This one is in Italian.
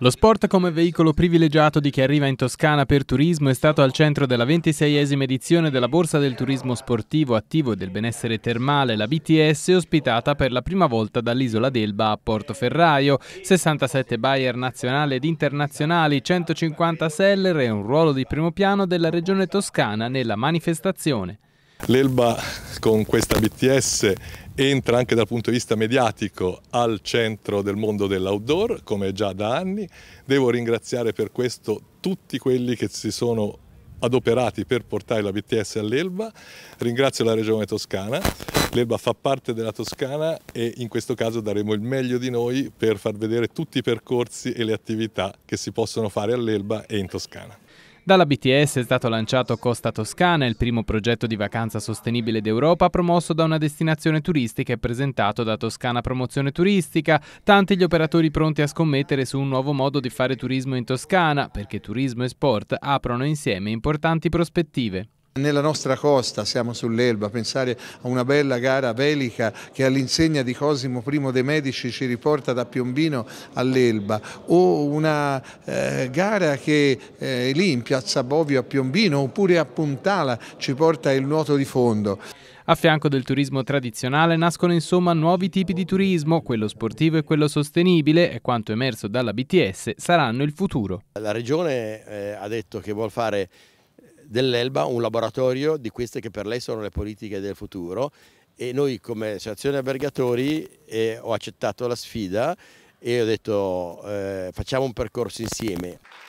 Lo sport come veicolo privilegiato di chi arriva in Toscana per turismo è stato al centro della 26esima edizione della Borsa del Turismo Sportivo Attivo e del Benessere Termale, la BTS, ospitata per la prima volta dall'isola d'Elba a Portoferraio. 67 buyer nazionali ed internazionali, 150 seller e un ruolo di primo piano della regione toscana nella manifestazione. L'Elba con questa BTS entra anche dal punto di vista mediatico al centro del mondo dell'outdoor, come già da anni. Devo ringraziare per questo tutti quelli che si sono adoperati per portare la BTS all'Elba. Ringrazio la Regione Toscana. L'Elba fa parte della Toscana e in questo caso daremo il meglio di noi per far vedere tutti i percorsi e le attività che si possono fare all'Elba e in Toscana. Dalla BTS è stato lanciato Costa Toscana, il primo progetto di vacanza sostenibile d'Europa promosso da una destinazione turistica e presentato da Toscana Promozione Turistica. Tanti gli operatori pronti a scommettere su un nuovo modo di fare turismo in Toscana, perché turismo e sport aprono insieme importanti prospettive. Nella nostra costa siamo sull'Elba, pensare a una bella gara velica che all'insegna di Cosimo I dei Medici ci riporta da Piombino all'Elba o una eh, gara che eh, lì in piazza Bovio a Piombino oppure a Puntala ci porta il nuoto di fondo. A fianco del turismo tradizionale nascono insomma nuovi tipi di turismo, quello sportivo e quello sostenibile e quanto emerso dalla BTS saranno il futuro. La regione eh, ha detto che vuole fare dell'Elba un laboratorio di queste che per lei sono le politiche del futuro e noi come associazione albergatori eh, ho accettato la sfida e ho detto eh, facciamo un percorso insieme.